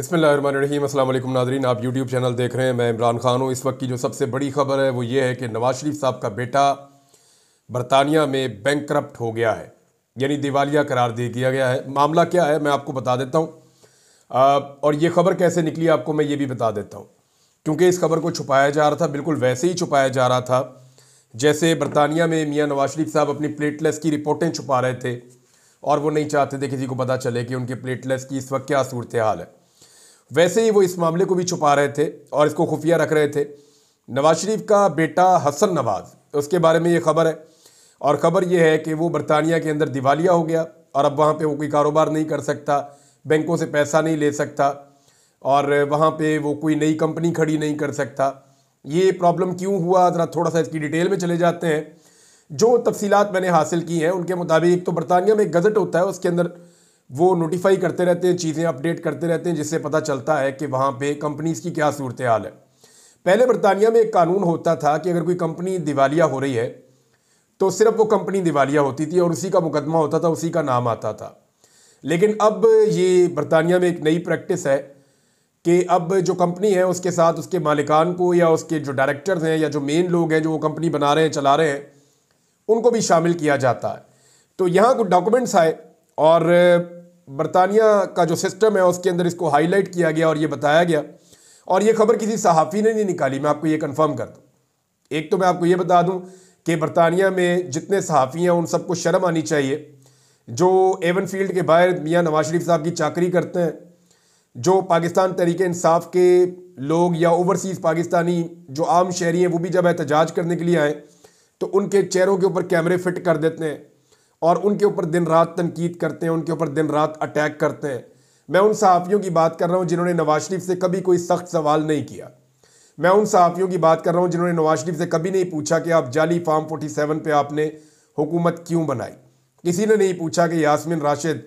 बिसमीम अल्लाम नाजरीन आप यूट्यूब चैनल देख रहे हैं मैं इमरान खान हूँ इस वक्त की जो सबसे बड़ी खबर है वो ये है कि नवाज शरीफ साहब का बेटा बरतानिया में बैंक करप्ट हो गया है यानी दिवालिया करार दे दिया गया है मामला क्या है मैं आपको बता देता हूँ और ये खबर कैसे निकली आपको मैं ये भी बता देता हूँ क्योंकि इस खबर को छुपाया जा रहा था बिल्कुल वैसे ही छुपाया जा रहा था जैसे बरतानिया में मियाँ नवाज शरीफ साहब अपनी प्लेटलेस की रिपोर्टें छुपा रहे थे और वो नहीं चाहते थे किसी को पता चले कि उनके प्लेटलेस की इस वक्त क्या सूरत हाल है वैसे ही वो इस मामले को भी छुपा रहे थे और इसको खुफिया रख रहे थे नवाज शरीफ का बेटा हसन नवाज उसके बारे में ये खबर है और ख़बर यह है कि वो बरतानिया के अंदर दिवालिया हो गया और अब वहाँ पर वो कोई कारोबार नहीं कर सकता बैंकों से पैसा नहीं ले सकता और वहाँ पर वो कोई नई कंपनी खड़ी नहीं कर सकता ये प्रॉब्लम क्यों हुआ ज़रा थोड़ा सा इसकी डिटेल में चले जाते हैं जो तफसीत मैंने हासिल की हैं उनके मुताबिक तो बरतानिया में एक गज़ट होता है उसके अंदर वो नोटिफाई करते रहते हैं चीज़ें अपडेट करते रहते हैं जिससे पता चलता है कि वहाँ पे कंपनीज़ की क्या सूरत हाल है पहले बरतानिया में एक कानून होता था कि अगर कोई कंपनी दिवालिया हो रही है तो सिर्फ वो कंपनी दिवालिया होती थी और उसी का मुकदमा होता था उसी का नाम आता था लेकिन अब ये बरतानिया में एक नई प्रैक्टिस है कि अब जो कंपनी है उसके साथ उसके मालिकान को या उसके जो डायरेक्टर्स हैं या जो मेन लोग हैं जो वो कंपनी बना रहे हैं चला रहे हैं उनको भी शामिल किया जाता है तो यहाँ कुछ डॉक्यूमेंट्स आए और बरतानिया का जो सिस्टम है उसके अंदर इसको हाईलाइट किया गया और ये बताया गया और ये खबर किसी सहाफ़ी ने नहीं निकाली मैं आपको ये कन्फ़र्म कर दूँ एक तो मैं आपको ये बता दूँ कि बरतानिया में जितने सहाफ़ी हैं उन सबको शर्म आनी चाहिए जो एवन फील्ड के बाहर मियाँ नवाज शरीफ साहब की चाकरी करते हैं जो पाकिस्तान तरीके इंसाफ के लोग या ओवरसीज़ पाकिस्तानी जो आम शहरी हैं वो भी जब एहतजाज करने के लिए आएँ तो उनके चेहरों के ऊपर कैमरे फिट कर देते हैं और उनके ऊपर दिन रात तनकीद करते हैं उनके ऊपर दिन रात अटैक करते हैं मैं उन सहाफ़ियों की बात कर रहा हूँ जिन्होंने नवाज शरीफ से कभी कोई सख्त सवाल नहीं किया मैं उन सहाफ़ियों की बात कर रहा हूँ जिन्होंने नवाज शरीफ से कभी नहीं पूछा कि आप जाली फार्म फोर्टी सेवन पर आपने हुकूमत क्यों बनाई किसी ने नहीं पूछा कि यासमिन राशिद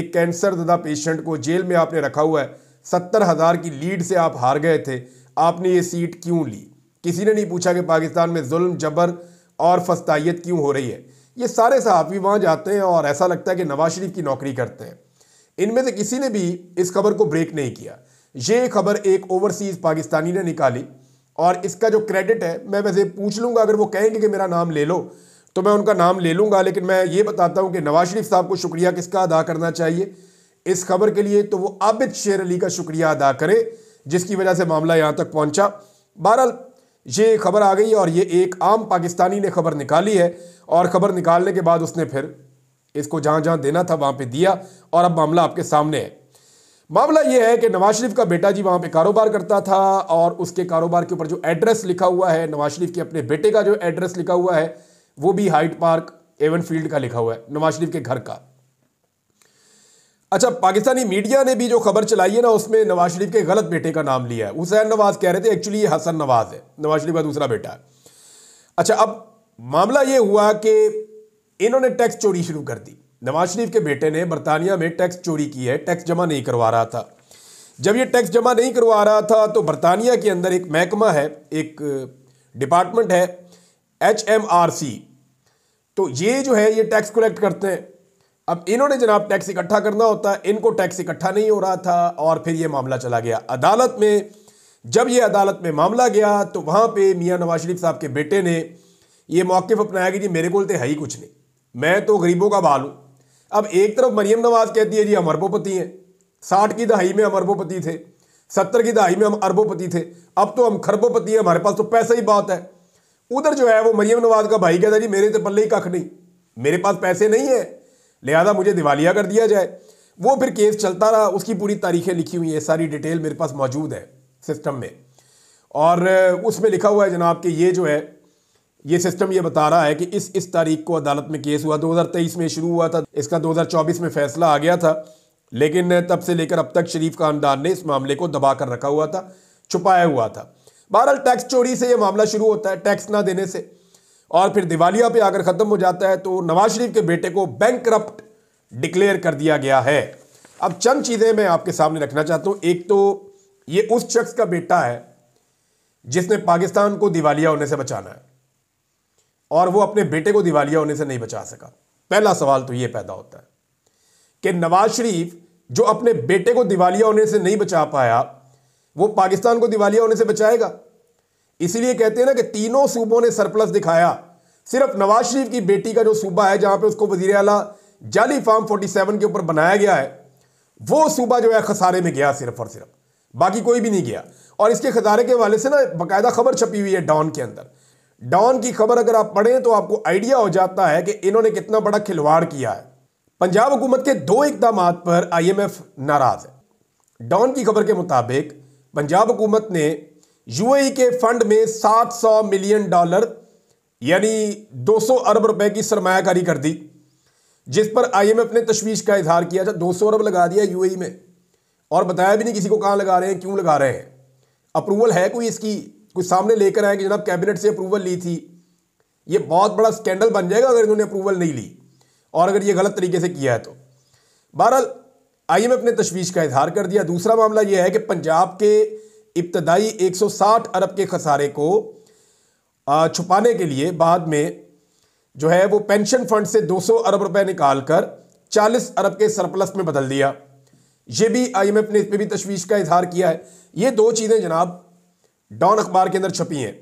एक कैंसर ददा पेशेंट को जेल में आपने रखा हुआ है सत्तर हज़ार की लीड से आप हार गए थे आपने ये सीट क्यों ली किसी ने नहीं पूछा कि पाकिस्तान में जुल्म जबर और फस्ताइत क्यों हो रही है ये सारे सहाफ़ी वहाँ जाते हैं और ऐसा लगता है कि नवाज शरीफ की नौकरी करते हैं इनमें से किसी ने भी इस खबर को ब्रेक नहीं किया ये खबर एक ओवरसीज़ पाकिस्तानी ने निकाली और इसका जो क्रेडिट है मैं वैसे पूछ लूँगा अगर वो कहेंगे कि मेरा नाम ले लो तो मैं उनका नाम ले लूँगा लेकिन मैं ये बताता हूँ कि नवाज शरीफ साहब को शुक्रिया किसका अदा करना चाहिए इस खबर के लिए तो वो आबिद शेर अली का शुक्रिया अदा करें जिसकी वजह से मामला यहाँ तक पहुँचा बहरहाल ये खबर आ गई और ये एक आम पाकिस्तानी ने खबर निकाली है और खबर निकालने के बाद उसने फिर इसको जहां जहां देना था वहां पे दिया और अब मामला आपके सामने है मामला यह है कि नवाज शरीफ का बेटा जी वहां पे कारोबार करता था और उसके कारोबार के ऊपर जो एड्रेस लिखा हुआ है नवाज शरीफ के अपने बेटे का जो एड्रेस लिखा हुआ है वो भी हाइट पार्क एवन फील्ड का लिखा हुआ है नवाज शरीफ के घर का अच्छा पाकिस्तानी मीडिया ने भी जो खबर चलाई है ना उसमें नवाज शरीफ के गलत बेटे का नाम लिया है हुसैन नवाज कह रहे थे एक्चुअली ये हसन नवाज है नवाज शरीफ का दूसरा बेटा है अच्छा अब मामला ये हुआ कि इन्होंने टैक्स चोरी शुरू कर दी नवाज शरीफ के बेटे ने बरतानिया में टैक्स चोरी की है टैक्स जमा नहीं करवा रहा था जब ये टैक्स जमा नहीं करवा रहा था तो बरतानिया के अंदर एक महकमा है एक डिपार्टमेंट है एच एम आर सी तो ये जो है ये टैक्स कलेक्ट करते हैं अब इन्होंने जनाब टैक्स इकट्ठा करना होता है इनको टैक्स इकट्ठा नहीं हो रहा था और फिर ये मामला चला गया अदालत में जब ये अदालत में मामला गया तो वहाँ पे मियाँ नवाज शरीफ साहब के बेटे ने ये मौकफ अपनाया कि जी मेरे को तो है ही कुछ नहीं मैं तो गरीबों का बाल हूँ अब एक तरफ मरीम नवाज कहती है जी हम अरबोपति हैं साठ की दहाई में हम अरबोपति थे सत्तर की दहाई में हम अरबोपति थे अब तो हम खरबोपति हैं हमारे पास तो पैसा ही बात है उधर जो है वो मरीम नवाज का भाई कहता जी मेरे तो पल्ले ही कख नहीं मेरे पास पैसे नहीं है लिहाजा मुझे दिवालिया कर दिया जाए वो फिर केस चलता रहा उसकी पूरी तारीखें लिखी हुई है सारी डिटेल मेरे पास मौजूद है सिस्टम में और उसमें लिखा हुआ है जनाब कि ये जो है ये सिस्टम ये बता रहा है कि इस इस तारीख को अदालत में केस हुआ 2023 में शुरू हुआ था इसका 2024 में फैसला आ गया था लेकिन तब से लेकर अब तक शरीफ खानदान ने इस मामले को दबा कर रखा हुआ था छुपाया हुआ था बहरहाल टैक्स चोरी से ये मामला शुरू होता है टैक्स ना देने से और फिर दिवालिया पे आकर ख़त्म हो जाता है तो नवाज शरीफ के बेटे को बैंक करप्ट डिक्लेयर कर दिया गया है अब चंद चीज़ें मैं आपके सामने रखना चाहता हूं एक तो ये उस शख्स का बेटा है जिसने पाकिस्तान को दिवालिया होने से बचाना है और वो अपने बेटे को दिवालिया होने से नहीं बचा सका पहला सवाल तो ये पैदा होता है कि नवाज शरीफ जो अपने बेटे को दिवालिया होने से नहीं बचा पाया वो पाकिस्तान को दिवालिया होने से बचाएगा इसीलिए कहते हैं ना कि तीनों सूबों ने सरप्लस दिखाया सिर्फ नवाज शरीफ की बेटी का जो सूबा है जहां पे उसको वजीर अला जाली फार्म 47 के ऊपर बनाया गया है वो सूबा जो है खसारे में गया सिर्फ और सिर्फ बाकी कोई भी नहीं गया और इसके खसारे के हवाले से ना बाकायदा खबर छपी हुई है डॉन के अंदर डॉन की खबर अगर आप पढ़ें तो आपको आइडिया हो जाता है कि इन्होंने कितना बड़ा खिलवाड़ किया है पंजाब हुकूमत के दो इकदाम पर आई एम एफ नाराज है डॉन की खबर के मुताबिक पंजाब हुकूमत ने यूएई के फंड में 700 मिलियन डॉलर यानी 200 अरब रुपए की सरमाकारी कर दी जिस पर आईएमएफ ने तशवीश का इजहार किया था अच्छा, 200 अरब लगा दिया यूएई में और बताया भी नहीं किसी को कहाँ लगा रहे हैं क्यों लगा रहे हैं अप्रूवल है कोई इसकी कुछ सामने लेकर आए कि जनाब कैबिनेट से अप्रूवल ली थी ये बहुत बड़ा स्कैंडल बन जाएगा अगर इन्होंने अप्रूवल नहीं ली और अगर ये गलत तरीके से किया है तो बहरहाल आईएमएफ ने तशवीश का इजहार कर दिया दूसरा मामला यह है कि पंजाब के इब्तदाई 160 अरब के खसारे को छुपाने के लिए बाद में जो है वो पेंशन फंड से 200 अरब रुपए निकालकर 40 चालीस अरब के सरप्लस में बदल दिया ये भी आईएमएफ ने इस पर भी तशवीश का इजहार किया है ये दो चीज़ें जनाब डॉन अखबार के अंदर छपी हैं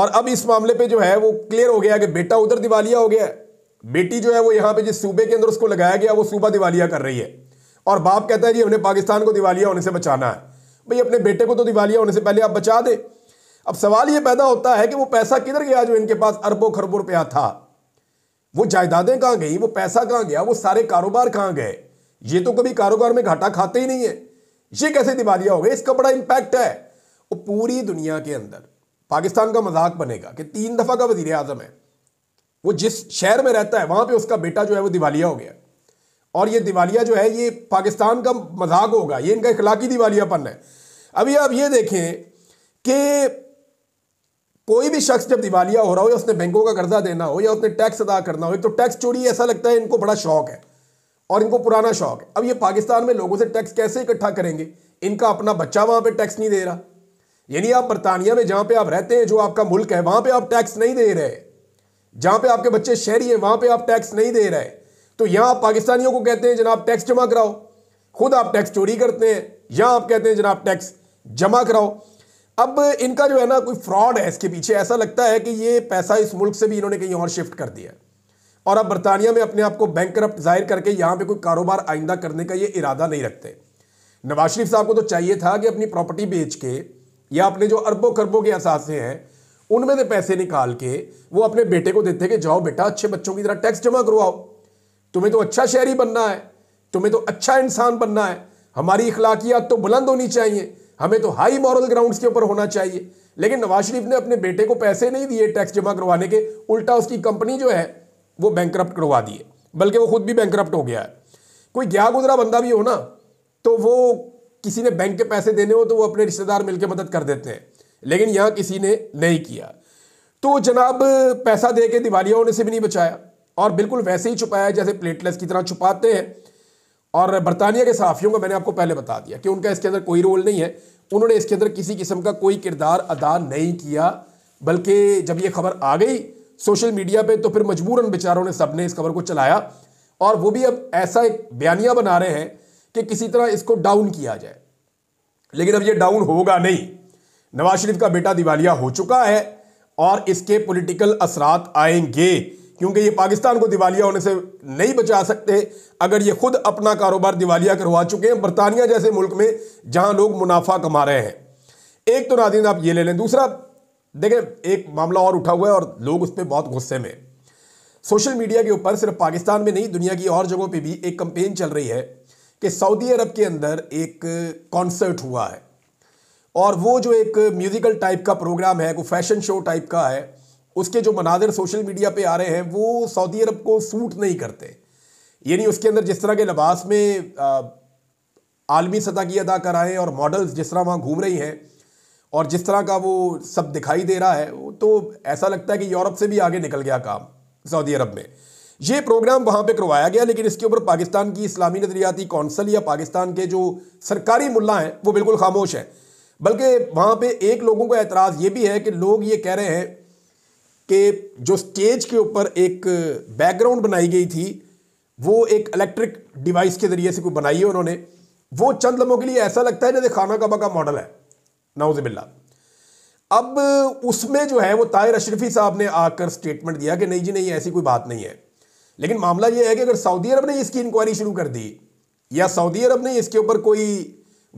और अब इस मामले पे जो है वो क्लियर हो गया कि बेटा उधर दिवालिया हो गया है बेटी जो है वो यहाँ पे जिस सूबे के अंदर उसको लगाया गया वो सूबा दिवालिया कर रही है और बाप कहता है जी हमने पाकिस्तान को दिवालिया होने से बचाना है भाई अपने बेटे को तो दिवालिया होने से पहले आप बचा दें अब सवाल यह पैदा होता है कि वो पैसा किधर गया जो इनके पास अरबों खरबों रुपया था वो जायदादें कहाँ गई वो पैसा कहाँ गया वो सारे कारोबार कहाँ गए ये तो कभी कारोबार में घाटा खाते ही नहीं है ये कैसे दिवालिया हो गई इसका बड़ा इंपैक्ट है वो पूरी दुनिया के अंदर पाकिस्तान का मजाक बनेगा कि तीन दफ़ा का वजीर आजम है वो जिस शहर में रहता है वहां पर उसका बेटा जो है वो दिवालिया हो गया और ये दिवालिया जो है ये पाकिस्तान का मजाक होगा ये इनका इखलाकी दिवालियापन है अभी आप ये देखें कि कोई भी शख्स जब दिवालिया हो रहा हो या उसने बैंकों का कर्जा देना हो या उसने टैक्स अदा करना हो एक तो टैक्स चोरी ऐसा लगता है इनको बड़ा शौक है और इनको पुराना शौक है अब ये पाकिस्तान में लोगों से टैक्स कैसे इकट्ठा करेंगे इनका अपना बच्चा वहां पे टैक्स नहीं दे रहा यानी आप बरतानिया में जहां पे आप रहते हैं जो आपका मुल्क है वहां पे आप टैक्स नहीं दे रहे जहां पे आपके बच्चे शहरी हैं वहां पे आप टैक्स नहीं दे रहे तो यहां आप पाकिस्तानियों को कहते हैं जनाब टैक्स जमा कराओ खुद आप टैक्स चोरी करते हैं यहां आप कहते हैं जनाब टैक्स जमा कराओ अब इनका जो है ना कोई फ्रॉड है इसके पीछे ऐसा लगता है कि ये पैसा इस मुल्क से भी इन्होंने कहीं और शिफ्ट कर दिया और अब बरतानिया में अपने आप को बैंक करप्ट जाहिर करके यहाँ पे कोई कारोबार आइंदा करने का ये इरादा नहीं रखते नवाज शरीफ साहब को तो चाहिए था कि अपनी प्रॉपर्टी बेच के या अपने जो अरबों खरबों के असासे हैं उनमें से पैसे निकाल के वो अपने बेटे को देते कि जाओ बेटा अच्छे बच्चों की तरह टैक्स जमा करवाओ तुम्हें तो अच्छा शहरी बनना है तुम्हें तो अच्छा इंसान बनना है हमारी इखलाकियात तो बुलंद होनी चाहिए हमें तो हाई मॉरल ग्राउंड्स के ऊपर होना चाहिए लेकिन नवाज शरीफ ने अपने बेटे को पैसे नहीं दिए टैक्स जमा करवाने के उल्टा उसकी कंपनी जो है वो बैंक करवा दिए बल्कि वो खुद भी बैंक हो गया है कोई गया गुजरा बंदा भी हो ना तो वो किसी ने बैंक के पैसे देने हो तो वो अपने रिश्तेदार मिलकर मदद कर देते हैं लेकिन यहाँ किसी ने नहीं किया तो जनाब पैसा दे के दिवालिया होने से भी नहीं बचाया और बिल्कुल वैसे ही छुपाया जैसे प्लेटलेस की तरह छुपाते हैं और बरतानिया के सहाफ़ियों का मैंने आपको पहले बता दिया कि उनका इसके अंदर कोई रोल नहीं है उन्होंने इसके अंदर किसी किस्म का कोई किरदार अदा नहीं किया बल्कि जब ये खबर आ गई सोशल मीडिया पे तो फिर मजबूरन बेचारों ने सबने इस खबर को चलाया और वो भी अब ऐसा एक बयानिया बना रहे हैं कि किसी तरह इसको डाउन किया जाए लेकिन अब ये डाउन होगा नहीं नवाज शरीफ का बेटा दिवालिया हो चुका है और इसके पॉलिटिकल असरात आएंगे क्योंकि ये पाकिस्तान को दिवालिया होने से नहीं बचा सकते अगर ये खुद अपना कारोबार दिवालिया करवा चुके हैं बरतानिया जैसे मुल्क में जहां लोग मुनाफा कमा रहे हैं एक तो नादिन आप ये ले लें दूसरा देखें एक मामला और उठा हुआ है और लोग उस पर बहुत गुस्से में सोशल मीडिया के ऊपर सिर्फ पाकिस्तान में नहीं दुनिया की और जगहों पे भी एक कंपेन चल रही है कि सऊदी अरब के अंदर एक कॉन्सर्ट हुआ है और वो जो एक म्यूज़िकल टाइप का प्रोग्राम है कोई फैशन शो टाइप का है उसके जो मनाजिर सोशल मीडिया पे आ रहे हैं वो सऊदी अरब को सूट नहीं करते यानी उसके अंदर जिस तरह के लिबास में आलमी सतह की अदा कराएँ और मॉडल्स जिस तरह वहाँ घूम रही हैं और जिस तरह का वो सब दिखाई दे रहा है तो ऐसा लगता है कि यूरोप से भी आगे निकल गया काम सऊदी अरब में ये प्रोग्राम वहाँ पे करवाया गया लेकिन इसके ऊपर पाकिस्तान की इस्लामी नजरियाती कौंसल या पाकिस्तान के जो सरकारी मुल्ला हैं वो बिल्कुल खामोश हैं बल्कि वहाँ पे एक लोगों का एतराज़ ये भी है कि लोग ये कह रहे हैं कि जो स्टेज के ऊपर एक बैकग्राउंड बनाई गई थी वो एक इलेक्ट्रिक डिवाइस के ज़रिए से कोई बनाई है उन्होंने वो चंद लम्हों के लिए ऐसा लगता है जैसे खाना कबा का मॉडल है बिल्ला अब उसमें जो है वो ताहिर अशरफी साहब ने आकर स्टेटमेंट दिया कि नहीं जी नहीं ऐसी कोई बात नहीं है लेकिन मामला ये है कि अगर सऊदी अरब ने इसकी इंक्वायरी शुरू कर दी या सऊदी अरब ने इसके ऊपर कोई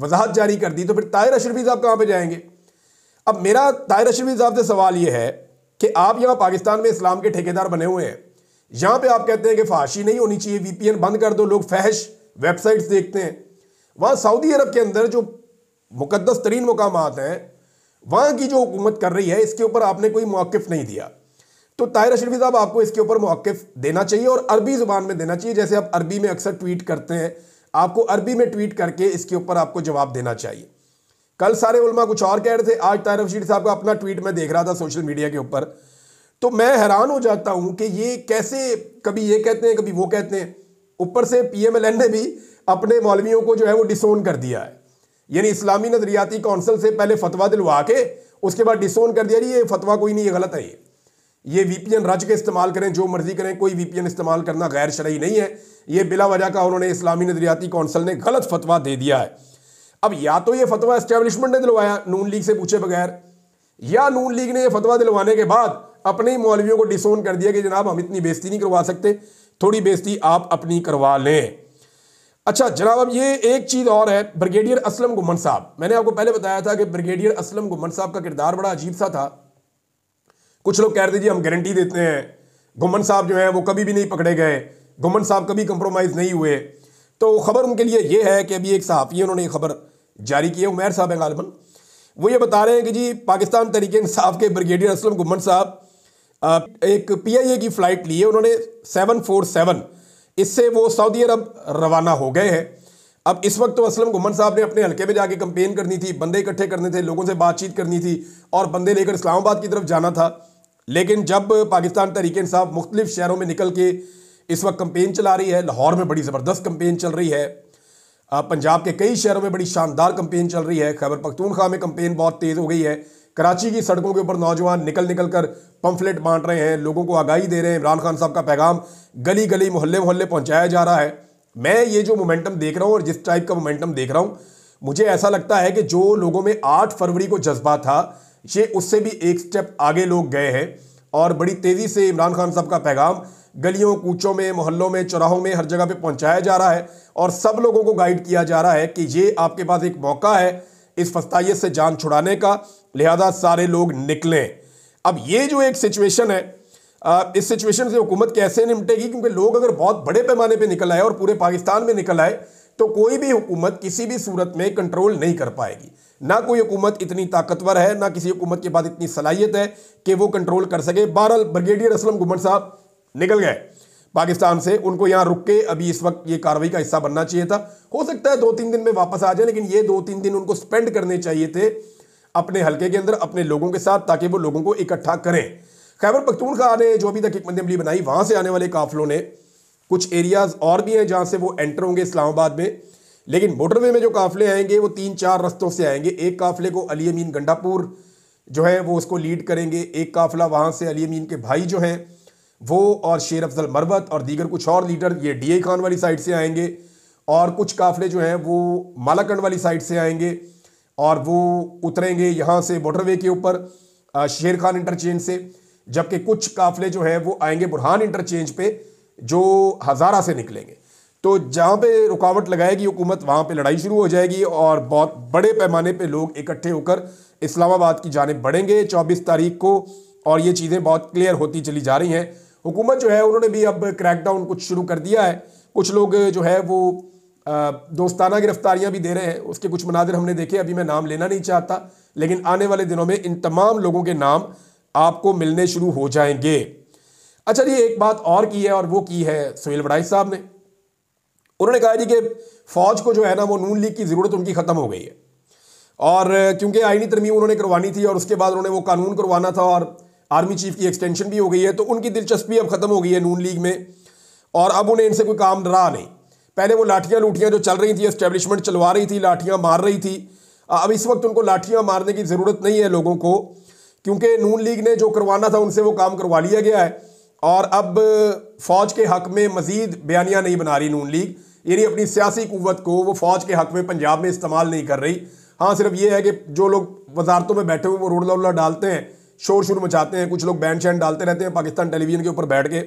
वजाहत जारी कर दी तो फिर ताहिर अशरफी साहब कहाँ पर जाएंगे अब मेरा ताहिर अशरफी साहब से सवाल ये है कि आप यहाँ पाकिस्तान में इस्लाम के ठेकेदार बने हुए हैं यहाँ पे आप कहते हैं कि फाशी नहीं होनी चाहिए वीपीएन बंद कर दो लोग फहश वेबसाइट्स देखते हैं वहाँ सऊदी अरब के अंदर जो मुकदस तरीन मुकाम हैं वहाँ की जो हुकूमत कर रही है इसके ऊपर आपने कोई मौक़ नहीं दिया तो ताहिर अशरफी साहब आपको इसके ऊपर मौक़ देना चाहिए और अरबी ज़ुबान में देना चाहिए जैसे आप अरबी में अक्सर ट्वीट करते हैं आपको अरबी में ट्वीट करके इसके ऊपर आपको जवाब देना चाहिए कल सारे उलमा कुछ और कह रहे थे आज तारफ शीर साहब का अपना ट्वीट मैं देख रहा था सोशल मीडिया के ऊपर तो मैं हैरान हो जाता हूं कि ये कैसे कभी ये कहते हैं कभी वो कहते हैं ऊपर से पी एम एल एन ने भी अपने मौलवियों को जो है वो डिसोन कर दिया है यानी इस्लामी नजरियाती कौंसिल से पहले फतवा दिलवा के उसके बाद डिसोन कर दिया ये फतवा कोई नहीं ये गलत है ये ये वीपीएन रच के इस्तेमाल करें जो मर्जी करें कोई वीपीएन इस्तेमाल करना गैर शरई नहीं है ये बिला वजह का उन्होंने इस्लामी नजरियाती कौंसिल ने गलत फतवा दे दिया है अब या तो ये फतवा एस्टेब्लिशमेंट ने दिलवाया नून लीग से पूछे बगैर या नून लीग ने यह फतवा दिलवाने के बाद अपने ही मौलवियों को डिसोन कर दिया कि जनाब हम इतनी बेजती नहीं करवा सकते थोड़ी बेजती आप अपनी करवा लें अच्छा जनाब अब ये एक चीज़ और है ब्रिगेडियर असलम गुमन साहब मैंने आपको पहले बताया था कि ब्रिगेडियर असलम गुमन साहब का किरदार बड़ा अजीब सा था कुछ लोग कह रहे थे जी हम गारंटी देते हैं गुमन साहब जो है वो कभी भी नहीं पकड़े गए गुमन साहब कभी कंप्रोमाइज़ नहीं हुए तो खबर उनके लिए ये है कि अभी एक सहाफ़ी उन्होंने खबर जारी किए उमैर साहब हैं गालबन वो ये बता रहे हैं कि जी पाकिस्तान तरीके इंसाफ के ब्रिगेडियर असलम गुमन साहब एक पीआईए की फ़्लाइट ली है उन्होंने सेवन फोर सेवन इससे वो सऊदी अरब रवाना हो गए हैं अब इस वक्त तो असलम गुमन साहब ने अपने हल्के में जाके कंपेन करनी थी बंदे इकट्ठे करने थे लोगों से बातचीत करनी थी और बंदे लेकर इस्लामाबाद की तरफ जाना था लेकिन जब पाकिस्तान तरीके इंसाफ मुख्तलिफ शहरों में निकल के इस वक्त कंपेन चला रही है लाहौर में बड़ी ज़बरदस्त कंपेन चल रही है पंजाब के कई शहरों में बड़ी शानदार कंपेन चल रही है खैबर पख्तूनखा में कंपेन बहुत तेज़ हो गई है कराची की सड़कों के ऊपर नौजवान निकल निकल कर पंफलेट बांट रहे हैं लोगों को आगाही दे रहे हैं इमरान खान साहब का पैगाम गली गली मोहल्ले मोहल्ले पहुंचाया जा रहा है मैं ये जो मोमेंटम देख रहा हूँ और जिस टाइप का मोमेंटम देख रहा हूँ मुझे ऐसा लगता है कि जो लोगों में आठ फरवरी को जज्बा था ये उससे भी एक स्टेप आगे लोग गए हैं और बड़ी तेज़ी से इमरान खान साहब का पैगाम गलियों कूचों में मोहल्लों में चौराहों में हर जगह पे पहुंचाया जा रहा है और सब लोगों को गाइड किया जा रहा है कि ये आपके पास एक मौका है इस फस्ताइत से जान छुड़ाने का लिहाजा सारे लोग निकलें अब ये जो एक सिचुएशन है इस सिचुएशन से हुकूमत कैसे निपटेगी क्योंकि लोग अगर बहुत बड़े पैमाने पर निकल आए और पूरे पाकिस्तान में निकल आए तो कोई भी हुकूमत किसी भी सूरत में कंट्रोल नहीं कर पाएगी ना कोई हुकूमत इतनी ताकतवर है ना किसी हुकूमत के पास इतनी सलाहियत है कि वो कंट्रोल कर सके बहरहाल ब्रिगेडियर असलम गुमर साहब निकल गए पाकिस्तान से उनको यहाँ रुक के अभी इस वक्त ये कार्रवाई का हिस्सा बनना चाहिए था हो सकता है दो तीन दिन में वापस आ जाए लेकिन ये दो तीन दिन उनको स्पेंड करने चाहिए थे अपने हलके के अंदर अपने लोगों के साथ ताकि वो लोगों को इकट्ठा करें खैबर पख्तूनखा ने जो अभी तक एक मंदिर बनाई वहाँ से आने वाले काफिलों ने कुछ एरियाज़ और भी हैं जहाँ से वो एंटर होंगे इस्लामाबाद में लेकिन मोटरवे में जो काफिले आएंगे वो तीन चार रस्तों से आएंगे एक काफिले को अली अमीन गंडापुर जो है वो उसको लीड करेंगे एक काफिला वहाँ से अली अमीन के भाई जो हैं वो और शेर अफजल मरवत और दीगर कुछ और लीडर ये डी खान वाली साइड से आएंगे और कुछ काफ़िले जो हैं वो मालाकंड वाली साइड से आएंगे और वो उतरेंगे यहाँ से बॉर्डरवे के ऊपर शेर खान इंटरचेंज से जबकि कुछ काफ़िले जो हैं वो आएंगे बुरहान इंटरचेंज पे जो हज़ारा से निकलेंगे तो जहाँ पे रुकावट लगाएगी हुकूमत वहाँ पे लड़ाई शुरू हो जाएगी और बहुत बड़े पैमाने पे लोग इकट्ठे होकर इस्लामाबाद की जानब बढ़ेंगे 24 तारीख को और ये चीज़ें बहुत क्लियर होती चली जा रही हैं हुकूमत जो है उन्होंने भी अब क्रैकडाउन कुछ शुरू कर दिया है कुछ लोग जो है वो दोस्ताना गिरफ्तारियां भी दे रहे हैं उसके कुछ मनाजिर हमने देखे अभी मैं नाम लेना नहीं चाहता लेकिन आने वाले दिनों में इन तमाम लोगों के नाम आपको मिलने शुरू हो जाएंगे अच्छा जी एक बात और की है और वो की है सुहेल बड़ाई साहब ने उन्होंने कहा जी कि फ़ौज को जो है ना वो नून लीग की ज़रूरत उनकी ख़त्म हो गई है और क्योंकि आइनी तरमीम उन्होंने करवानी थी और उसके बाद उन्होंने वो कानून करवाना था और आर्मी चीफ की एक्सटेंशन भी हो गई है तो उनकी दिलचस्पी अब ख़त्म हो गई है नून लीग में और अब उन्हें इनसे कोई काम रहा नहीं पहले वो लाठियाँ लूटियाँ जो चल रही थी एस्टेब्लिशमेंट चलवा रही थी लाठियाँ मार रही थी अब इस वक्त उनको लाठियाँ मारने की ज़रूरत नहीं है लोगों को क्योंकि नून लीग ने जो करवाना था उनसे वो काम करवा लिया गया है और अब फ़ौज के हक में मज़ीद बयानियाँ नहीं बना रही नून लीग यानी अपनी सियासी कुत को वो फ़ौज के हक में पंजाब में इस्तेमाल नहीं कर रही हाँ सिर्फ ये है कि जो लोग वजारतों में बैठे हुए वो रोड लौला डालते हैं शोर शोर मचाते हैं कुछ लोग बैंड शैंड डालते रहते हैं पाकिस्तान टेलीविजन के ऊपर बैठ के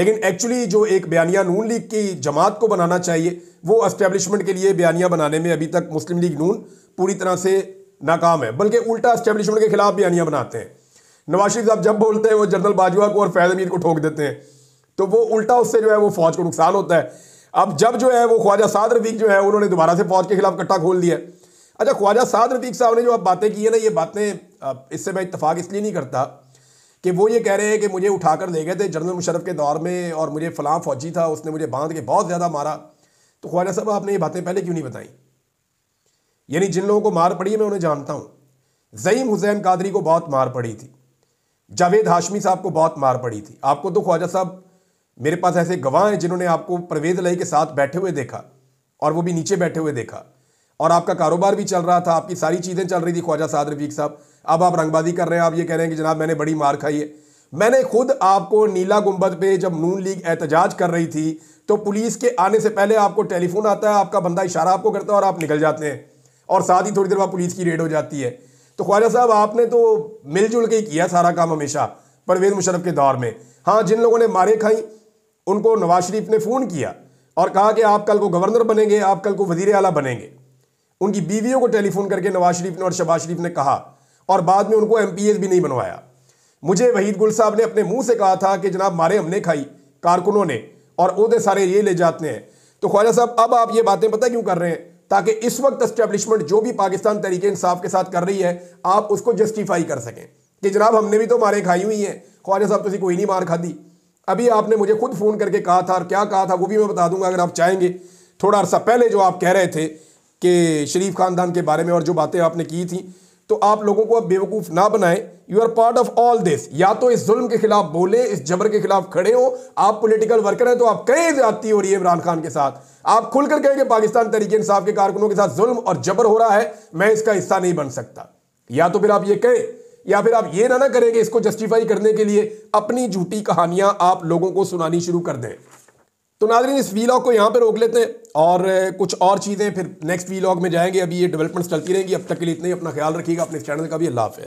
लेकिन एक्चुअली जो एक बयानिया नून लीग की जमात को बनाना चाहिए वो इस्टेब्लिशमेंट के लिए बयानिया बनाने में अभी तक मुस्लिम लीग नून पूरी तरह से नाकाम है बल्कि उल्टा इस्टेब्लिशमेंट के खिलाफ बयानिया बनाते हैं नवाज शरीफ साहब जब बोलते हैं वो जनरल बाजवा को और फैज अमीर को ठोक देते हैं तो वो उल्टा उससे जो है वो फौज को नुकसान होता है अब जब जो है वो ख्वाजा साद रफीक जो है उन्होंने दोबारा से फौज के खिलाफ कट्टा खोल दिया अच्छा ख्वाजा साद रफीक साहब ने जो आप बातें की है ना ये बातें इससे मैं इतफाक़ इसलिए नहीं करता कि वो ये कह रहे हैं कि मुझे उठा कर ले गए थे जनरल मुशरफ के दौर में और मुझे फ़लाँ फ़ौजी था उसने मुझे बांध के बहुत ज़्यादा मारा तो ख्वाजा साहब आपने ये बातें पहले क्यों नहीं बताई यानी जिन लोगों को मार पड़ी है मैं उन्हें जानता हूँ ज़ईम हुसैन कादरी को बहुत मार पड़ी थी जावेद हाशमी साहब को बहुत मार पड़ी थी आपको तो ख्वाजा साहब मेरे पास ऐसे गवाह हैं जिन्होंने आपको परवेज लई के साथ बैठे हुए देखा और वो भी नीचे बैठे हुए देखा और आपका कारोबार भी चल रहा था आपकी सारी चीज़ें चल रही थी ख्वाजा साद रफीक साहब अब आप रंगबाजी कर रहे हैं आप ये कह रहे हैं कि जनाब मैंने बड़ी मार खाई है मैंने खुद आपको नीला गुंबद पे जब नून लीग एहतजाज कर रही थी तो पुलिस के आने से पहले आपको टेलीफोन आता है आपका बंदा इशारा आपको करता है और आप निकल जाते हैं और साथ ही थोड़ी देर बाद पुलिस की रेड हो जाती है तो ख्वाजा साहब आपने तो मिलजुल के ही किया सारा काम हमेशा परवेज मुशरफ के दौर में हाँ जिन लोगों ने मारे खाई उनको नवाज शरीफ ने फ़ोन किया और कहा कि आप कल को गवर्नर बनेंगे आप कल को वजीर अला बनेंगे उनकी बीवियों को टेलीफोन करके नवाज शरीफ ने और शबाज शरीफ ने कहा और बाद में उनको एम भी नहीं बनवाया मुझे वहीद गुल साहब ने अपने मुंह से कहा था कि जनाब मारे हमने खाई कारकुनों ने और उहदे सारे ये ले जाते हैं तो ख्वाजा साहब अब आप ये बातें पता क्यों कर रहे हैं ताकि इस वक्त एस्टेब्लिशमेंट जो भी पाकिस्तान तरीके इंसाफ के साथ कर रही है आप उसको जस्टिफाई कर सकें कि जनाब हमने भी तो मारे खाई हुई हैं ख्वाजा साहब तुझे कोई नहीं मार खाधी अभी आपने मुझे खुद फ़ोन करके कहा था और क्या कहा था वो भी मैं बता दूंगा अगर आप चाहेंगे थोड़ा अरसा पहले जो आप कह रहे थे कि शरीफ ख़ानदान के बारे में और जो बातें आपने की थी तो आप लोगों को अब बेवकूफ़ ना बनाएं you are part of all this या तो इस जुल्म के खिलाफ बोले इस जबर के खिलाफ खड़े हो आप पॉलिटिकल वर्कर हैं तो आप कहीं जाती हो रही है इमरान खान के साथ आप खुलकर कहें कि पाकिस्तान तरीके इंसाफ के कारकुनों के साथ जुल्म और जबर हो रहा है मैं इसका हिस्सा नहीं बन सकता या तो फिर आप ये कहें या फिर आप ये ना ना करें कि इसको जस्टिफाई करने के लिए अपनी झूठी कहानियां आप लोगों को सुनानी शुरू कर दें तो नाजरीन इस वीलॉग को यहाँ पर रोक लेते हैं और कुछ और चीज़ें फिर नेक्स्ट वीलॉग में जाएंगे अभी ये डेवलपमेंट्स चलती रहेंगी अब तक के लिए इतने ही अपना ख्याल रखिएगा अपने चैनल का भी अल्लाह